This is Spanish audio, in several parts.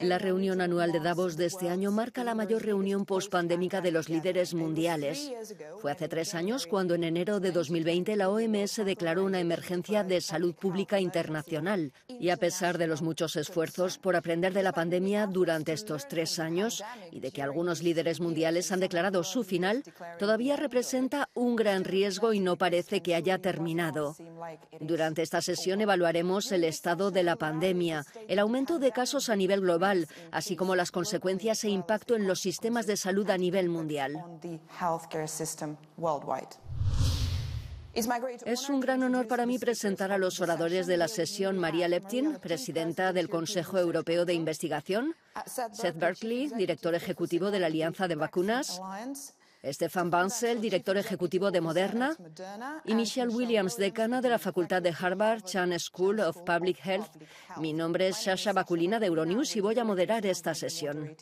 La reunión anual de Davos de este año marca la mayor reunión pospandémica de los líderes mundiales. Fue hace tres años cuando en enero de 2020 la OMS declaró una emergencia de salud pública internacional y a pesar de los muchos esfuerzos por aprender de la pandemia durante estos tres años y de que algunos líderes mundiales han declarado su final, todavía representa un gran riesgo y no parece que haya terminado. Durante esta sesión evaluaremos el estado de la pandemia, el aumento de casos a nivel global, así como las consecuencias e impacto en los sistemas de salud a nivel mundial. Es un gran honor para mí presentar a los oradores de la sesión María Leptin, presidenta del Consejo Europeo de Investigación, Seth Berkley, director ejecutivo de la Alianza de Vacunas, Stefan Bansell, director ejecutivo de Moderna, y Michelle Williams, decana de la Facultad de Harvard Chan School of Public Health. Mi nombre es Sasha Baculina de Euronews y voy a moderar esta sesión.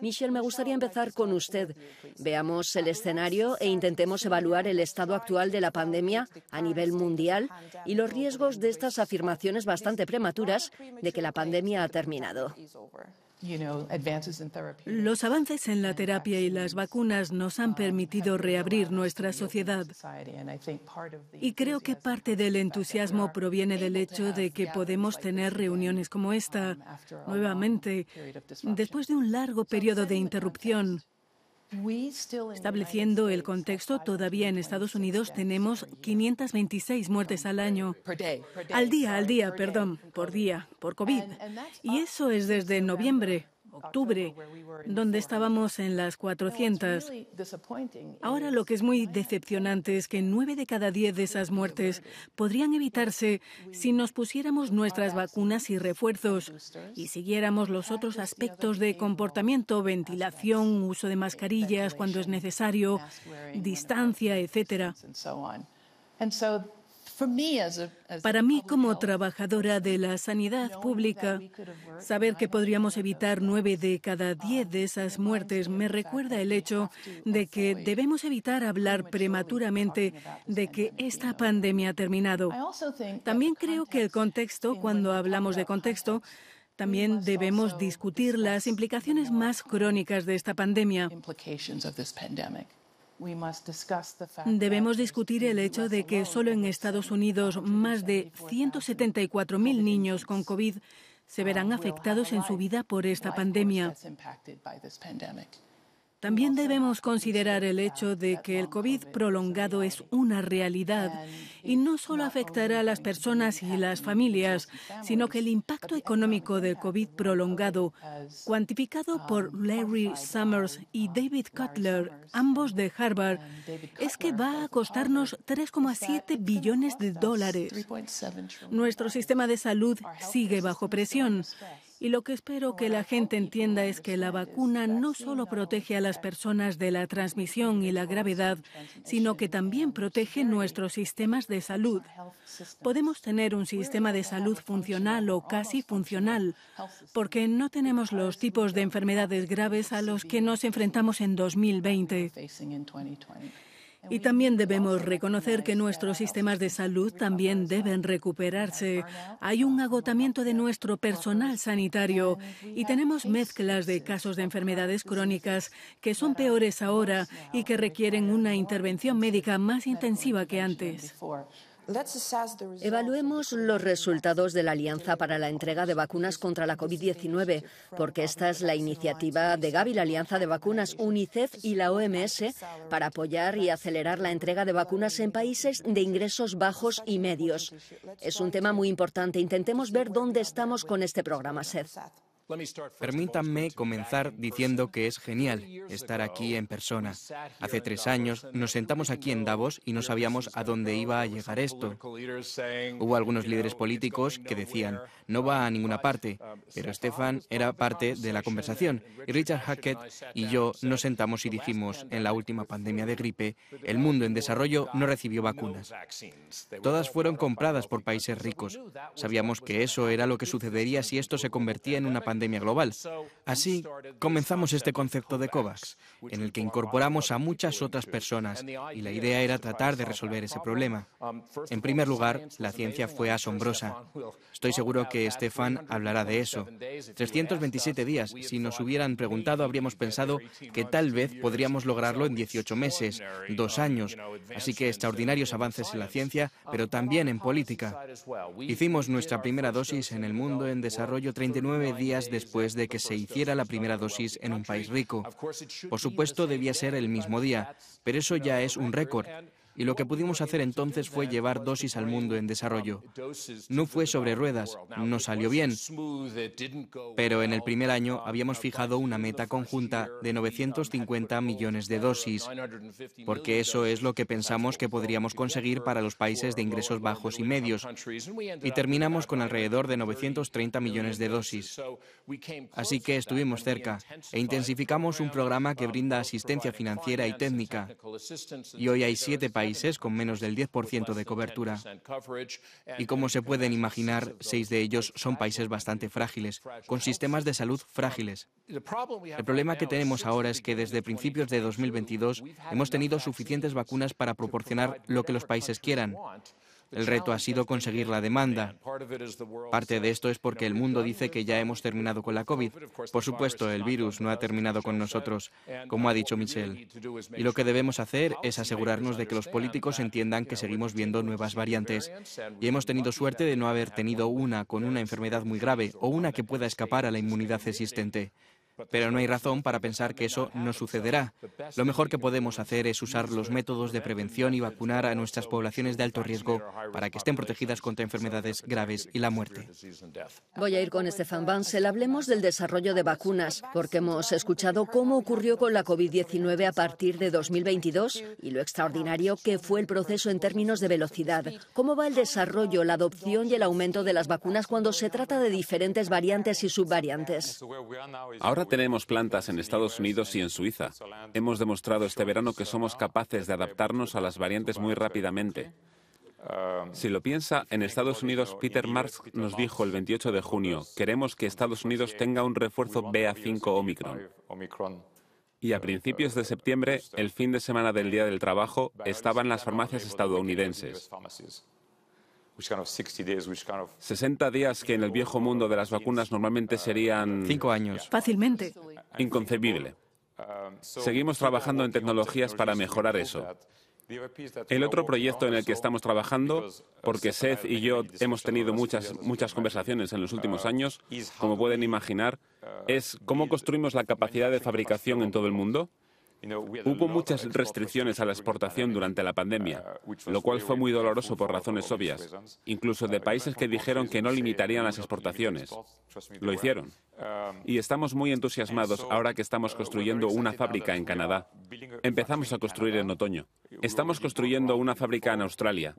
Michelle, me gustaría empezar con usted. Veamos el escenario e intentemos evaluar el estado actual de la pandemia a nivel mundial y los riesgos de estas afirmaciones bastante prematuras de que la pandemia ha terminado. Los avances en la terapia y las vacunas nos han permitido reabrir nuestra sociedad. Y creo que parte del entusiasmo proviene del hecho de que podemos tener reuniones como esta nuevamente, después de un largo periodo de interrupción. Estableciendo el contexto, todavía en Estados Unidos tenemos 526 muertes al año, al día, al día, perdón, por día, por COVID. Y eso es desde noviembre octubre, donde estábamos en las 400. Ahora lo que es muy decepcionante es que nueve de cada diez de esas muertes podrían evitarse si nos pusiéramos nuestras vacunas y refuerzos y siguiéramos los otros aspectos de comportamiento, ventilación, uso de mascarillas cuando es necesario, distancia, etcétera. Para mí, como trabajadora de la sanidad pública, saber que podríamos evitar nueve de cada diez de esas muertes me recuerda el hecho de que debemos evitar hablar prematuramente de que esta pandemia ha terminado. También creo que el contexto, cuando hablamos de contexto, también debemos discutir las implicaciones más crónicas de esta pandemia. Debemos discutir el hecho de que solo en Estados Unidos más de 174.000 niños con COVID se verán afectados en su vida por esta pandemia. También debemos considerar el hecho de que el COVID prolongado es una realidad y no solo afectará a las personas y las familias, sino que el impacto económico del COVID prolongado, cuantificado por Larry Summers y David Cutler, ambos de Harvard, es que va a costarnos 3,7 billones de dólares. Nuestro sistema de salud sigue bajo presión y lo que espero que la gente entienda es que la vacuna no solo protege a las personas de la transmisión y la gravedad, sino que también protege nuestros sistemas de salud. Podemos tener un sistema de salud funcional o casi funcional, porque no tenemos los tipos de enfermedades graves a los que nos enfrentamos en 2020. Y también debemos reconocer que nuestros sistemas de salud también deben recuperarse. Hay un agotamiento de nuestro personal sanitario y tenemos mezclas de casos de enfermedades crónicas que son peores ahora y que requieren una intervención médica más intensiva que antes. Evaluemos los resultados de la Alianza para la entrega de vacunas contra la COVID-19, porque esta es la iniciativa de Gavi, la Alianza de Vacunas, UNICEF y la OMS para apoyar y acelerar la entrega de vacunas en países de ingresos bajos y medios. Es un tema muy importante. Intentemos ver dónde estamos con este programa, SED. Permítanme comenzar diciendo que es genial estar aquí en persona. Hace tres años nos sentamos aquí en Davos y no sabíamos a dónde iba a llegar esto. Hubo algunos líderes políticos que decían, no va a ninguna parte, um, pero Stefan era parte de la conversación y Richard Hackett y yo nos sentamos y dijimos, en la última pandemia de gripe, el mundo en desarrollo no recibió vacunas. Todas fueron compradas por países ricos. Sabíamos que eso era lo que sucedería si esto se convertía en una pandemia global. Así comenzamos este concepto de COVAX, en el que incorporamos a muchas otras personas y la idea era tratar de resolver ese problema. En primer lugar, la ciencia fue asombrosa. Estoy seguro que Stefan hablará de eso. 327 días, si nos hubieran preguntado, habríamos pensado que tal vez podríamos lograrlo en 18 meses, dos años. Así que extraordinarios avances en la ciencia, pero también en política. Hicimos nuestra primera dosis en el mundo en desarrollo 39 días después de que se hiciera la primera dosis en un país rico. Por supuesto, debía ser el mismo día, pero eso ya es un récord y lo que pudimos hacer entonces fue llevar dosis al mundo en desarrollo. No fue sobre ruedas, no salió bien, pero en el primer año habíamos fijado una meta conjunta de 950 millones de dosis, porque eso es lo que pensamos que podríamos conseguir para los países de ingresos bajos y medios, y terminamos con alrededor de 930 millones de dosis. Así que estuvimos cerca e intensificamos un programa que brinda asistencia financiera y técnica, y hoy hay siete países con menos del 10% de cobertura. Y como se pueden imaginar, seis de ellos son países bastante frágiles, con sistemas de salud frágiles. El problema que tenemos ahora es que desde principios de 2022 hemos tenido suficientes vacunas para proporcionar lo que los países quieran. El reto ha sido conseguir la demanda. Parte de esto es porque el mundo dice que ya hemos terminado con la COVID. Por supuesto, el virus no ha terminado con nosotros, como ha dicho Michelle. Y lo que debemos hacer es asegurarnos de que los políticos entiendan que seguimos viendo nuevas variantes. Y hemos tenido suerte de no haber tenido una con una enfermedad muy grave o una que pueda escapar a la inmunidad existente. Pero no hay razón para pensar que eso no sucederá. Lo mejor que podemos hacer es usar los métodos de prevención y vacunar a nuestras poblaciones de alto riesgo para que estén protegidas contra enfermedades graves y la muerte. Voy a ir con Stefan Bansel. Hablemos del desarrollo de vacunas, porque hemos escuchado cómo ocurrió con la COVID-19 a partir de 2022 y lo extraordinario que fue el proceso en términos de velocidad. ¿Cómo va el desarrollo, la adopción y el aumento de las vacunas cuando se trata de diferentes variantes y subvariantes? tenemos plantas en Estados Unidos y en Suiza. Hemos demostrado este verano que somos capaces de adaptarnos a las variantes muy rápidamente. Si lo piensa, en Estados Unidos Peter Marx nos dijo el 28 de junio, queremos que Estados Unidos tenga un refuerzo BA5 Omicron. Y a principios de septiembre, el fin de semana del Día del Trabajo, estaban las farmacias estadounidenses. 60 días que en el viejo mundo de las vacunas normalmente serían... Cinco años. Fácilmente. Inconcebible. Seguimos trabajando en tecnologías para mejorar eso. El otro proyecto en el que estamos trabajando, porque Seth y yo hemos tenido muchas, muchas conversaciones en los últimos años, como pueden imaginar, es cómo construimos la capacidad de fabricación en todo el mundo. Hubo muchas restricciones a la exportación durante la pandemia, lo cual fue muy doloroso por razones obvias, incluso de países que dijeron que no limitarían las exportaciones. Lo hicieron. Y estamos muy entusiasmados ahora que estamos construyendo una fábrica en Canadá. Empezamos a construir en otoño. Estamos construyendo una fábrica en Australia.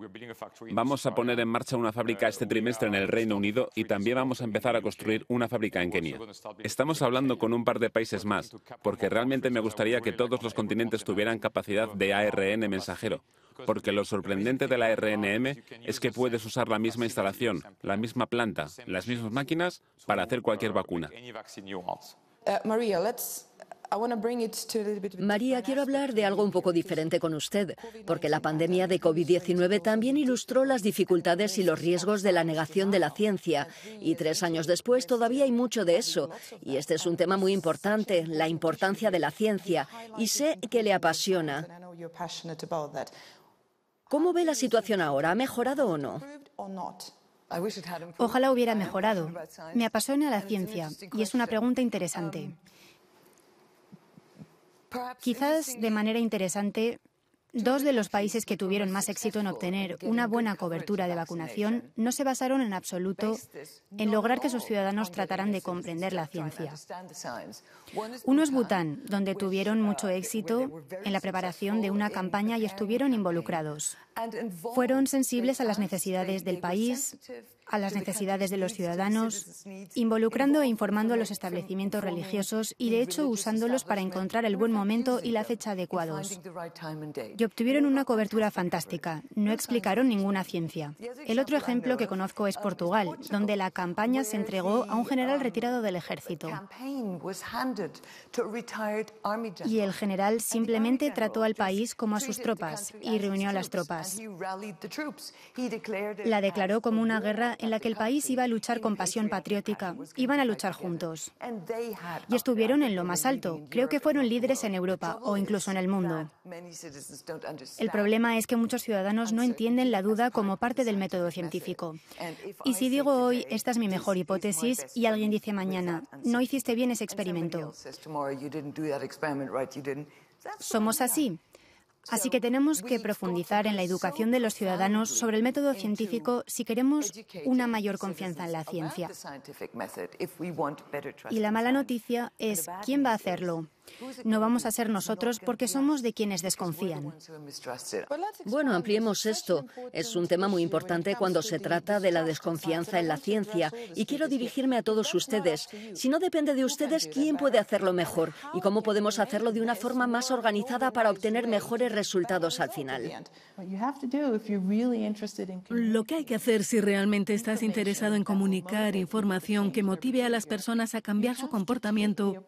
Vamos a poner en marcha una fábrica este trimestre en el Reino Unido y también vamos a empezar a construir una fábrica en Kenia. Estamos hablando con un par de países más, porque realmente me gustaría que todos los continentes tuvieran capacidad de ARN mensajero porque lo sorprendente de la RNM es que puedes usar la misma instalación, la misma planta, las mismas máquinas para hacer cualquier vacuna. Eh, María, quiero hablar de algo un poco diferente con usted, porque la pandemia de COVID-19 también ilustró las dificultades y los riesgos de la negación de la ciencia. Y tres años después todavía hay mucho de eso. Y este es un tema muy importante, la importancia de la ciencia. Y sé que le apasiona. ¿Cómo ve la situación ahora? ¿Ha mejorado o no? Ojalá hubiera mejorado. Me apasiona la ciencia y es una pregunta interesante. Quizás de manera interesante Dos de los países que tuvieron más éxito en obtener una buena cobertura de vacunación no se basaron en absoluto en lograr que sus ciudadanos trataran de comprender la ciencia. Uno es Bután, donde tuvieron mucho éxito en la preparación de una campaña y estuvieron involucrados. Fueron sensibles a las necesidades del país, a las necesidades de los ciudadanos, involucrando e informando a los establecimientos religiosos y, de hecho, usándolos para encontrar el buen momento y la fecha adecuados. Y obtuvieron una cobertura fantástica. No explicaron ninguna ciencia. El otro ejemplo que conozco es Portugal, donde la campaña se entregó a un general um, retirado del ejército. Y el general simplemente trató al país como a sus tropas y reunió a las tropas. La declaró como una guerra en la que el país iba a luchar con pasión patriótica. Iban a luchar juntos. Y estuvieron en lo más alto. Creo que fueron líderes en Europa o incluso en el mundo. El problema es que muchos ciudadanos no entienden la duda como parte del método científico. Y si digo hoy, esta es mi mejor hipótesis, y alguien dice mañana, no hiciste bien ese experimento. Somos así. Así que tenemos que profundizar en la educación de los ciudadanos sobre el método científico si queremos una mayor confianza en la ciencia. Y la mala noticia es quién va a hacerlo, no vamos a ser nosotros porque somos de quienes desconfían. Bueno, ampliemos esto. Es un tema muy importante cuando se trata de la desconfianza en la ciencia. Y quiero dirigirme a todos ustedes. Si no depende de ustedes, ¿quién puede hacerlo mejor? ¿Y cómo podemos hacerlo de una forma más organizada para obtener mejores resultados al final? Lo que hay que hacer si realmente estás interesado en comunicar información que motive a las personas a cambiar su comportamiento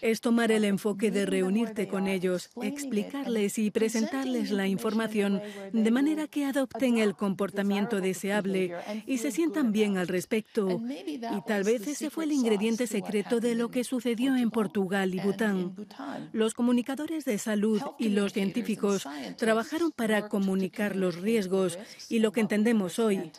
es tomar el enfoque de reunirte con ellos, explicarles y presentarles la información de manera que adopten el comportamiento deseable y se sientan bien al respecto. Y tal vez ese fue el ingrediente secreto de lo que sucedió en Portugal y Bután. Los comunicadores de salud y los científicos trabajaron para comunicar los riesgos y lo que entendemos hoy.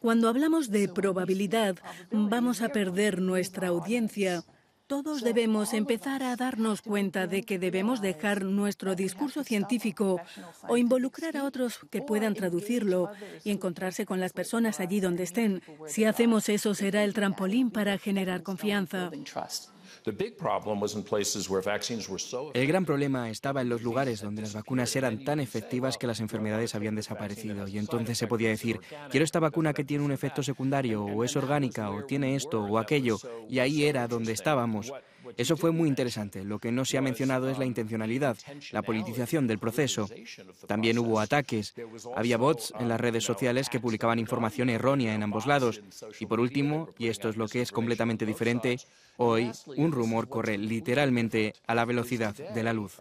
Cuando hablamos de probabilidad, vamos a perder nuestra audiencia todos debemos empezar a darnos cuenta de que debemos dejar nuestro discurso científico o involucrar a otros que puedan traducirlo y encontrarse con las personas allí donde estén. Si hacemos eso será el trampolín para generar confianza. El gran problema estaba en los lugares donde las vacunas eran tan efectivas que las enfermedades habían desaparecido y entonces se podía decir, quiero esta vacuna que tiene un efecto secundario o es orgánica o tiene esto o aquello y ahí era donde estábamos. Eso fue muy interesante. Lo que no se ha mencionado es la intencionalidad, la politización del proceso. También hubo ataques. Había bots en las redes sociales que publicaban información errónea en ambos lados. Y por último, y esto es lo que es completamente diferente, Hoy, un rumor corre literalmente a la velocidad de la luz.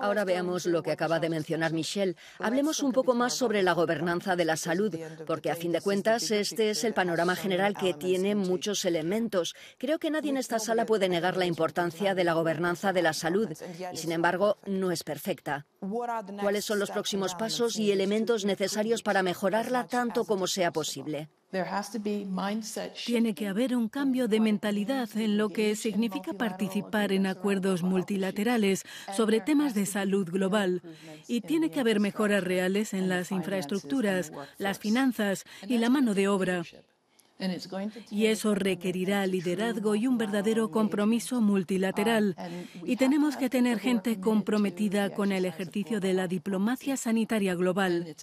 Ahora veamos lo que acaba de mencionar Michelle. Hablemos un poco más sobre la gobernanza de la salud, porque a fin de cuentas este es el panorama general que tiene muchos elementos. Creo que nadie en esta sala puede negar la importancia de la gobernanza de la salud y, sin embargo, no es perfecta. ¿Cuáles son los próximos pasos y elementos necesarios para mejorarla tanto como sea posible? Tiene que haber un cambio de mentalidad en lo que significa participar en acuerdos multilaterales sobre temas de salud global y tiene que haber mejoras reales en las infraestructuras, las finanzas y la mano de obra. Y eso requerirá liderazgo y un verdadero compromiso multilateral. Y tenemos que tener gente comprometida con el ejercicio de la diplomacia sanitaria global.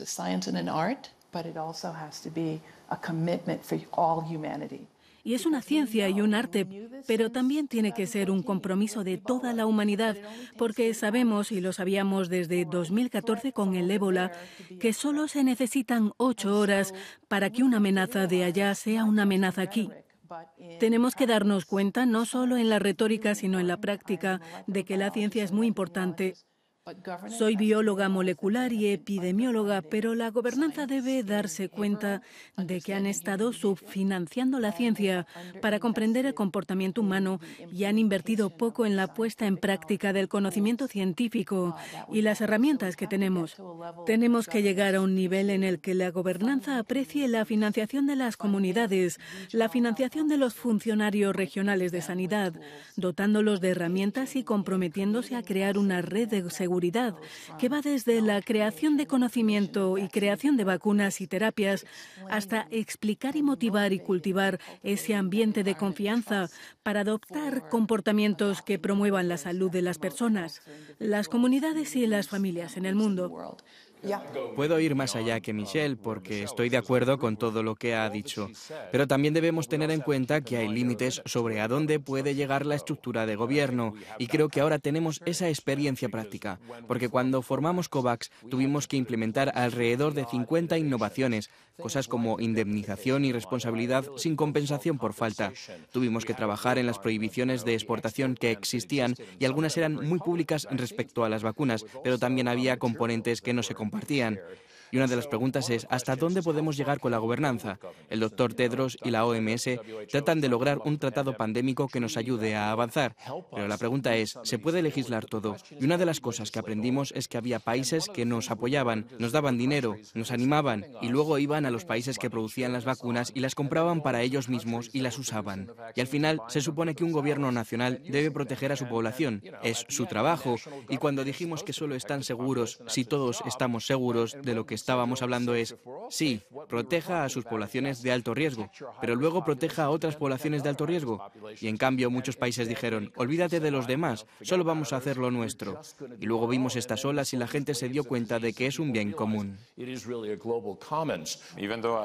Y es una ciencia y un arte, pero también tiene que ser un compromiso de toda la humanidad, porque sabemos, y lo sabíamos desde 2014 con el ébola, que solo se necesitan ocho horas para que una amenaza de allá sea una amenaza aquí. Tenemos que darnos cuenta, no solo en la retórica, sino en la práctica, de que la ciencia es muy importante soy bióloga molecular y epidemióloga, pero la gobernanza debe darse cuenta de que han estado subfinanciando la ciencia para comprender el comportamiento humano y han invertido poco en la puesta en práctica del conocimiento científico ah, y las herramientas que tenemos. Tenemos que llegar a un nivel en el que la gobernanza aprecie la financiación de las comunidades, la financiación de los funcionarios regionales de sanidad, dotándolos de herramientas y comprometiéndose a crear una red de seguridad que va desde la creación de conocimiento y creación de vacunas y terapias hasta explicar y motivar y cultivar ese ambiente de confianza para adoptar comportamientos que promuevan la salud de las personas, las comunidades y las familias en el mundo. Puedo ir más allá que Michelle porque estoy de acuerdo con todo lo que ha dicho, pero también debemos tener en cuenta que hay límites sobre a dónde puede llegar la estructura de gobierno y creo que ahora tenemos esa experiencia práctica, porque cuando formamos COVAX tuvimos que implementar alrededor de 50 innovaciones, cosas como indemnización y responsabilidad sin compensación por falta. Tuvimos que trabajar en las prohibiciones de exportación que existían y algunas eran muy públicas respecto a las vacunas, pero también había componentes que no se compartían compartían Y una de las preguntas es, ¿hasta dónde podemos llegar con la gobernanza? El doctor Tedros y la OMS tratan de lograr un tratado pandémico que nos ayude a avanzar. Pero la pregunta es, ¿se puede legislar todo? Y una de las cosas que aprendimos es que había países que nos apoyaban, nos daban dinero, nos animaban y luego iban a los países que producían las vacunas y las compraban para ellos mismos y las usaban. Y al final se supone que un gobierno nacional debe proteger a su población. Es su trabajo. Y cuando dijimos que solo están seguros si todos estamos seguros de lo que estábamos hablando es, sí, proteja a sus poblaciones de alto riesgo, pero luego proteja a otras poblaciones de alto riesgo. Y en cambio muchos países dijeron, olvídate de los demás, solo vamos a hacer lo nuestro. Y luego vimos estas olas y la gente se dio cuenta de que es un bien común.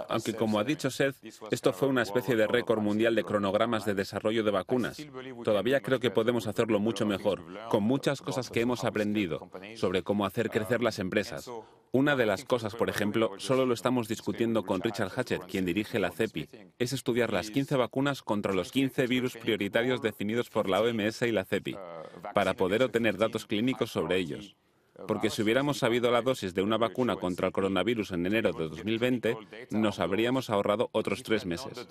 Aunque como ha dicho Seth, esto fue una especie de récord mundial de cronogramas de desarrollo de vacunas. Todavía creo que podemos hacerlo mucho mejor, con muchas cosas que hemos aprendido sobre cómo hacer crecer las empresas, una de las cosas, por ejemplo, solo lo estamos discutiendo con Richard Hatchett, quien dirige la CEPI, es estudiar las 15 vacunas contra los 15 virus prioritarios definidos por la OMS y la CEPI, para poder obtener datos clínicos sobre ellos porque si hubiéramos sabido la dosis de una vacuna contra el coronavirus en enero de 2020, nos habríamos ahorrado otros tres meses.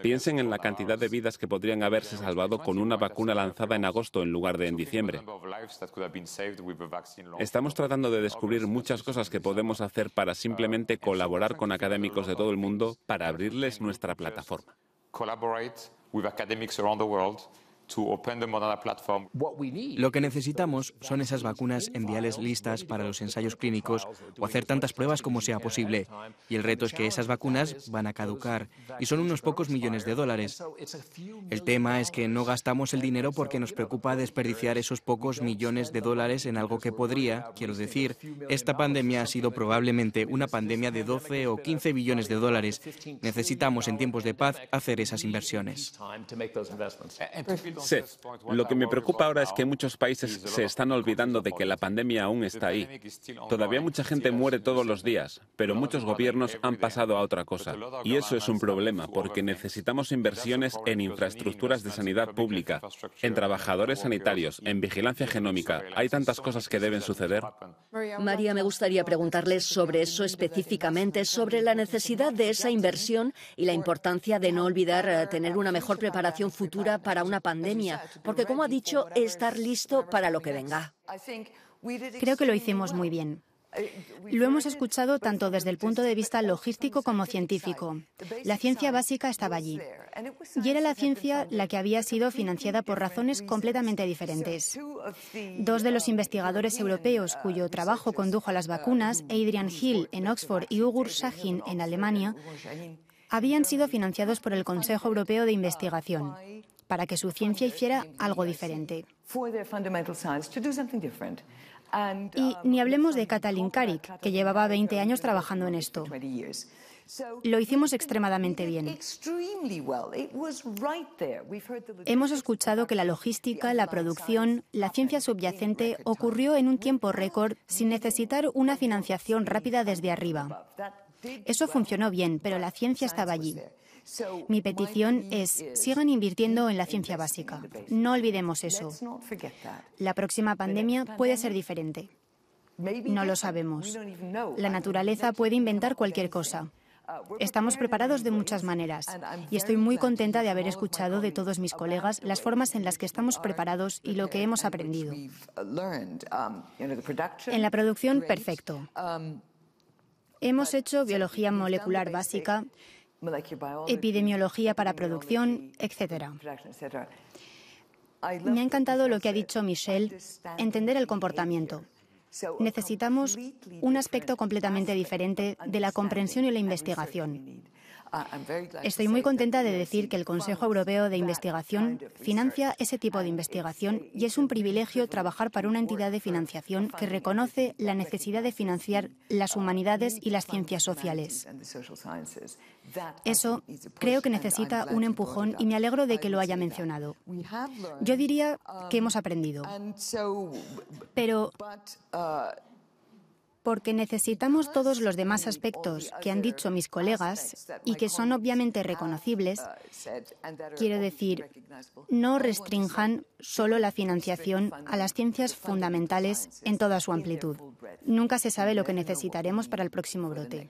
Piensen en la cantidad de vidas que podrían haberse salvado con una vacuna lanzada en agosto en lugar de en diciembre. Estamos tratando de descubrir muchas cosas que podemos hacer para simplemente colaborar con académicos de todo el mundo para abrirles nuestra plataforma. Lo que necesitamos son esas vacunas en viales listas para los ensayos clínicos o hacer tantas pruebas como sea posible. Y el reto es que esas vacunas van a caducar y son unos pocos millones de dólares. El tema es que no gastamos el dinero porque nos preocupa desperdiciar esos pocos millones de dólares en algo que podría, quiero decir, esta pandemia ha sido probablemente una pandemia de 12 o 15 billones de dólares. Necesitamos en tiempos de paz hacer esas inversiones. Sí. lo que me preocupa ahora es que muchos países se están olvidando de que la pandemia aún está ahí. Todavía mucha gente muere todos los días, pero muchos gobiernos han pasado a otra cosa. Y eso es un problema porque necesitamos inversiones en infraestructuras de sanidad pública, en trabajadores sanitarios, en vigilancia genómica. Hay tantas cosas que deben suceder. María, me gustaría preguntarles sobre eso específicamente, sobre la necesidad de esa inversión y la importancia de no olvidar eh, tener una mejor preparación futura para una pandemia porque como ha dicho, estar listo para lo que venga. Creo que lo hicimos muy bien. Eh, lo hemos escuchado tanto desde el punto de vista logístico como científico. La ciencia básica estaba allí. Y era la ciencia la que había sido financiada por razones completamente diferentes. Dos de los um, investigadores europeos uh, cuyo trabajo condujo a las uh, vacunas, Adrian Hill en Oxford y Ugur Sahin en Alemania, habían sido financiados por el Consejo Europeo de uh, Investigación para que su ciencia hiciera algo diferente. Y ni um, hablemos de Katalin Karik, que llevaba 20 años trabajando en esto. Lo hicimos extremadamente bien. Hemos escuchado que la logística, la producción, la ciencia subyacente ocurrió en un tiempo récord sin necesitar una financiación rápida desde arriba. Eso funcionó bien, pero la ciencia estaba allí. Mi petición es, sigan invirtiendo en la ciencia básica. No olvidemos eso. La próxima pandemia puede ser diferente. No lo sabemos. La naturaleza puede inventar cualquier cosa. Uh, estamos preparados de muchas maneras y estoy muy contenta de haber escuchado de todos mis colegas las formas en las que estamos preparados y lo que hemos aprendido. Uh, um, en la producción, perfecto. Um, hemos hecho biología molecular básica, epidemiología para producción, etc. Me ha encantado lo que ha dicho Michelle, entender el comportamiento. Necesitamos un aspecto completamente diferente de la comprensión y la investigación. Estoy muy contenta de decir que el Consejo Europeo de Investigación financia ese tipo de investigación y es un privilegio trabajar para una entidad de financiación que reconoce la necesidad de financiar las humanidades y las ciencias sociales. Eso creo que necesita un empujón y me alegro de que lo haya mencionado. Yo diría que hemos aprendido. Pero porque necesitamos todos los demás aspectos que han dicho mis colegas y que son obviamente reconocibles. Quiero decir, no restrinjan solo la financiación a las ciencias fundamentales en toda su amplitud. Nunca se sabe lo que necesitaremos para el próximo brote.